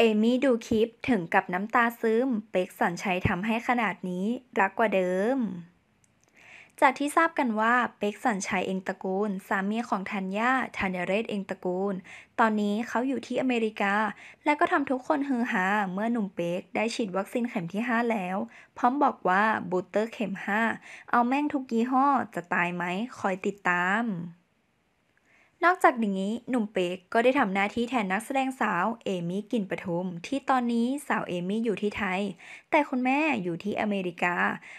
เอมี่ดูคลิปถึงกับน้ำตาซึม เป็กสันชัยทำให้ขนาดนี้ รักกว่าเดิม จากที่ทราบกันว่าเป็กสันชัยเองตระกูล สามีของธัญญาธัญเรศเองตระกูล ตอนนี้เขาอยู่ที่อเมริกา และก็ทำทุกคนฮือฮาเมื่อหนุ่มเป็กได้ฉีดวัคซีนเข็มที่ 5 แล้ว พร้อมบอกว่าบูสเตอร์เข็ม 5 เอาแม่งทุกยี่ห้อจะตายไหมคอยติดตามนอกจากนี้หนุ่มเป๊กก็ได้ทำหน้าที่แทนนักแสดงสาวเอมี่กินปทุมที่ตอนนี้สาวเอมี่อยู่ที่ไทย แต่คุณแม่อยู่ที่อเมริกา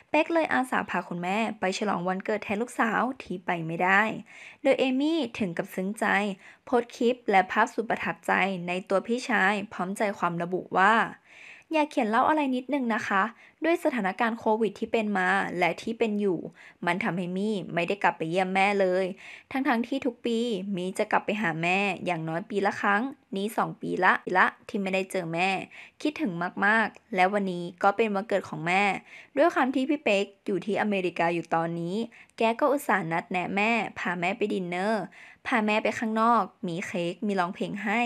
เป๊กเลยอาสาพาคุณแม่ ไปฉลองวันเกิดแทนลูกสาว ที่ไปไม่ได้ โดยเอมี่ถึงกับซึ้งใจ โพสต์คลิปและภาพสุดประทับใจในตัวพี่ชายพร้อมใจความระบุว่าอยากเขียนเล่าอะไรนิดนึงนะคะ ด้วยสถานการณ์โควิด ที่เป็นมาและที่เป็นอยู่ มันทำให้มี่ ไม่ได้กลับไปเยี่ยมแม่เลย ทั้งๆทที่ทุกปีมี่จะกลับไปหาแม่อย่างน้อยปีละครั้ง นี้2ปีละละที่ไม่ได้เจอแม่ คิดถึงมากๆ และวันนี้ก็เป็นวันเกิดของแม่ ด้วยความที่พี่เป๊กอยู่ที่อเมริกาอยู่ตอนนี้ แกก็อุตส่าห์นัดแนะแม่พาแม่ไปดินเนอร์ พาแม่ไปข้างนอก มีเค้ก มีร้องเพลงให้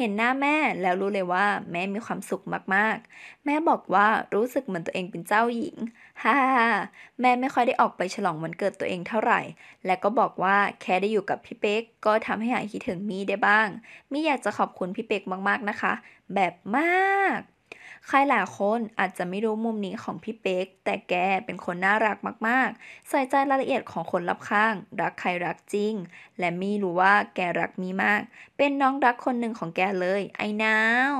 เห็นหน้าแม่แล้วรู้เลยว่าแม่มีความสุขมากๆ แม่บอกว่ารู้สึกเหมือนตัวเองเป็นเจ้าหญิง ฮ่าฮแม่ไม่ค่อยได้ออกไปฉลองวันเกิดตัวเองเท่าไหร่ และก็บอกว่าแค่ได้อยู่กับพี่เป๊กก็ทำให้หายคิดถึงมี่ได้บ้าง มี่อยากจะขอบคุณพี่เป๊กมากๆนะคะ แบบมากใครหลายคนอาจจะไม่รู้มุมนี้ของพี่เป๊ก แต่แกเป็นคนน่ารักมากๆ ใส่ใจรายละเอียดของคนรับข้าง รักใครรักจริง และมีรู้ว่าแกรักมีมาก เป็นน้องรักคนหนึ่งของแกเลย ไอ้นาว